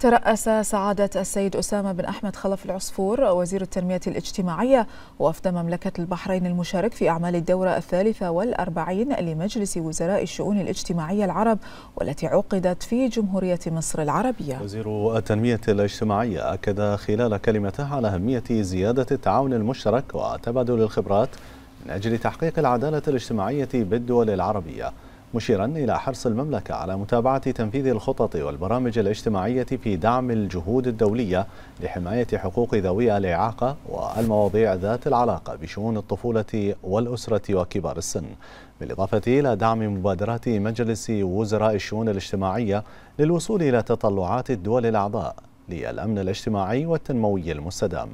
ترأس سعادة السيد أسامة بن أحمد خلف العصفور وزير التنمية الاجتماعية وفد مملكة البحرين المشارك في أعمال الدورة الثالثة والأربعين لمجلس وزراء الشؤون الاجتماعية العرب والتي عقدت في جمهورية مصر العربية وزير التنمية الاجتماعية أكد خلال كلمته على أهمية زيادة التعاون المشترك وتبادل الخبرات من أجل تحقيق العدالة الاجتماعية بالدول العربية مشيرا إلى حرص المملكة على متابعة تنفيذ الخطط والبرامج الاجتماعية في دعم الجهود الدولية لحماية حقوق ذوي الإعاقة والمواضيع ذات العلاقة بشؤون الطفولة والأسرة وكبار السن بالإضافة إلى دعم مبادرات مجلس وزراء الشؤون الاجتماعية للوصول إلى تطلعات الدول الأعضاء للأمن الاجتماعي والتنموي المستدام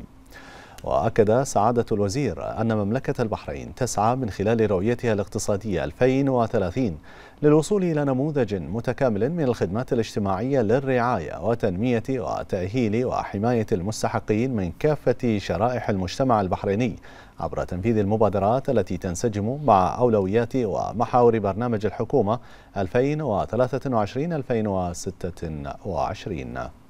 وأكد سعادة الوزير أن مملكة البحرين تسعى من خلال رؤيتها الاقتصادية 2030 للوصول إلى نموذج متكامل من الخدمات الاجتماعية للرعاية وتنمية وتأهيل وحماية المستحقين من كافة شرائح المجتمع البحريني عبر تنفيذ المبادرات التي تنسجم مع أولويات ومحاور برنامج الحكومة 2023-2026